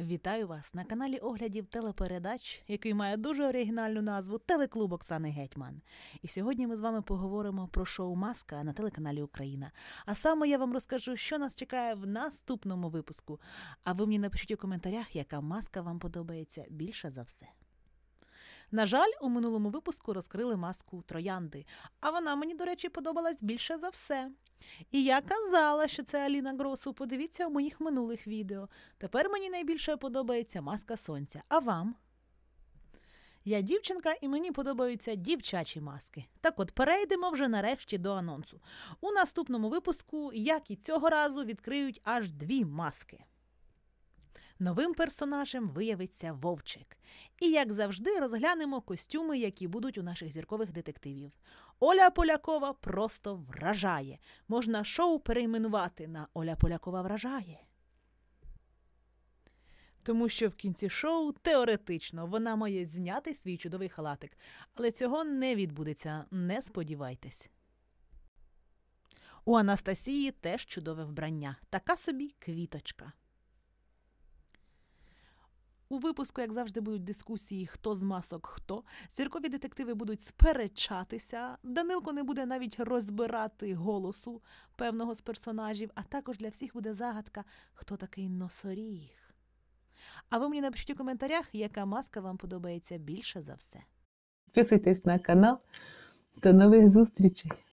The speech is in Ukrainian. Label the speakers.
Speaker 1: Вітаю вас на каналі оглядів телепередач, який має дуже оригінальну назву Телеклуб Оксани Гетьман. І сьогодні ми з вами поговоримо про шоу Маска на телеканалі Україна. А саме я вам розкажу, що нас чекає в наступному випуску. А ви мені напишіть у коментарях, яка маска вам подобається більше за все. На жаль, у минулому випуску розкрили маску троянди, а вона мені, до речі, подобалась більше за все. І я казала, що це Аліна Гросу. Подивіться у моїх минулих відео. Тепер мені найбільше подобається маска сонця. А вам? Я дівчинка, і мені подобаються дівчачі маски. Так от перейдемо вже нарешті до анонсу. У наступному випуску, як і цього разу, відкриють аж дві маски. Новим персонажем виявиться Вовчик. І, як завжди, розглянемо костюми, які будуть у наших зіркових детективів. Оля Полякова просто вражає. Можна шоу перейменувати на Оля Полякова вражає. Тому що в кінці шоу теоретично вона має зняти свій чудовий халатик, але цього не відбудеться, не сподівайтесь. У Анастасії теж чудове вбрання, така собі квіточка. У випуску, як завжди, будуть дискусії, хто з масок хто. Зіркові детективи будуть сперечатися. Данилко не буде навіть розбирати голосу певного з персонажів, а також для всіх буде загадка, хто такий носоріг. А ви мені напишіть у коментарях, яка маска вам подобається більше за все. Підписуйтесь на канал. До нових зустрічей!